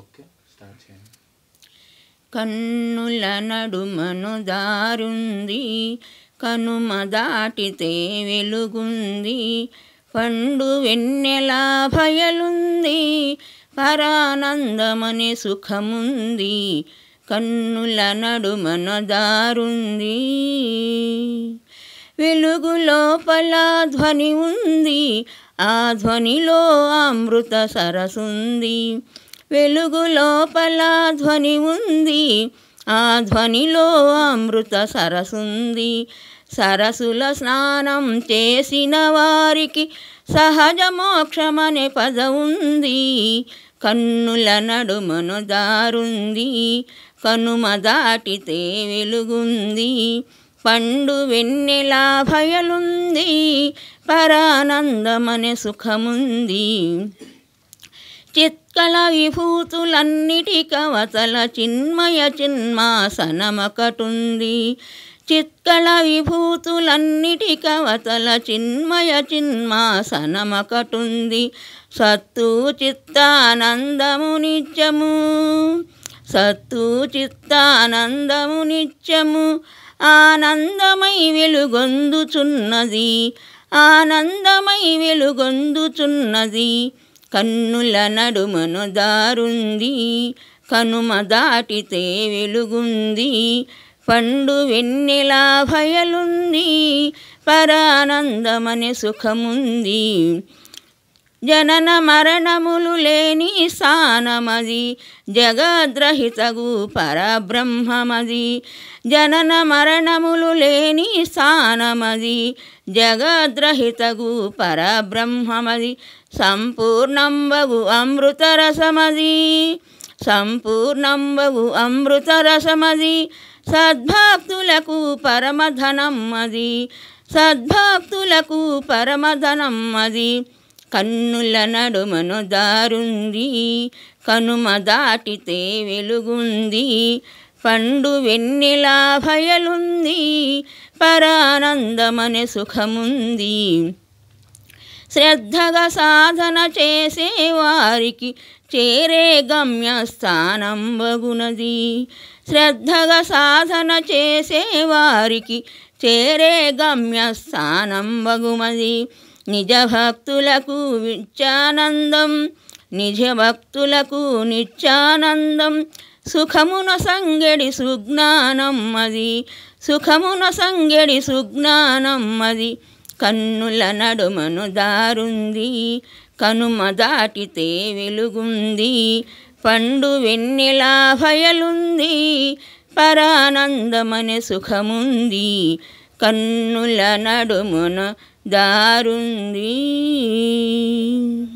okay start చేయండి కన్నుల నడుమను దారుంది కనుమ దాటితే వెలుగుంది పండు వెన్నెల భయలుంది పరానందమనే సుఖముంది కన్నుల నడుమన దారుంది వెలుగు లోపల ధ్వని ఉంది ఆ ధ్వనిలో అమృత సరసుంది వెలుగు లోపల ధ్వని ఉంది ఆ ధ్వనిలో అమృత సరసుంది సరసుల స్నానం చేసిన వారికి సహజ మోక్షమనే ఉంది కన్నుల నడుమను దారుంది కనుమ దాటితే వెలుగుంది పండు వెన్నెల భయలుంది పరానందమనే సుఖముంది చిత్కల విభూతులన్నిటి కవసల చిన్మయ చిన్మాసనమకటుంది చిత్కళ విభూతులన్నిటి కవసల చిన్మయ చిన్మాసనమకటుంది సత్తు చిత్తానందము నిత్యము సత్తు చిత్తానందము నిత్యము ఆనందమై వెలుగొందుచున్నది ఆనందమై వెలుగొందుచున్నది కన్నుల నడుమను దారుంది కనుమ దాటితే వెలుగుంది పండు వెన్నెలా భయలుంది పరానందమనే సుఖముంది జనన మరణములు లేని సానమది జగద్రహితగు పరబ్రహ్మమది జనన మరణములు లేని సానమది జగద్రహితగు పరబ్రహ్మమది సంపూర్ణంబగు అమృతరసమది సంపూర్ణంబగు అమృతరసమది సద్భక్తులకు పరమధనం అది సద్భక్తులకు పరమధనం అది కన్నుల నడుమను దారుంది కనుమ దాటితే వెలుగుంది పండు వెన్నెలా భయలుంది పరానందమనే సుఖముంది శ్రద్ధగా సాధన చేసే వారికి చేరే గమ్యస్థానం బగునది శ్రద్ధగా సాధన చేసే వారికి చేరే గమ్యస్థానం బగుమది నిజ నిజభక్తులకు విచ్చానందం భక్తులకు నిత్యానందం సుఖమున సంగడి సుజ్ఞానం అది సుఖమున సంగడి సుజ్ఞానం అది కన్నుల నడుమను దారుంది కనుమ దాటితే వెలుగుంది పండు వెన్నెలా భయలుంది పరానందమనే సుఖముంది కన్నుల నడుమున darundi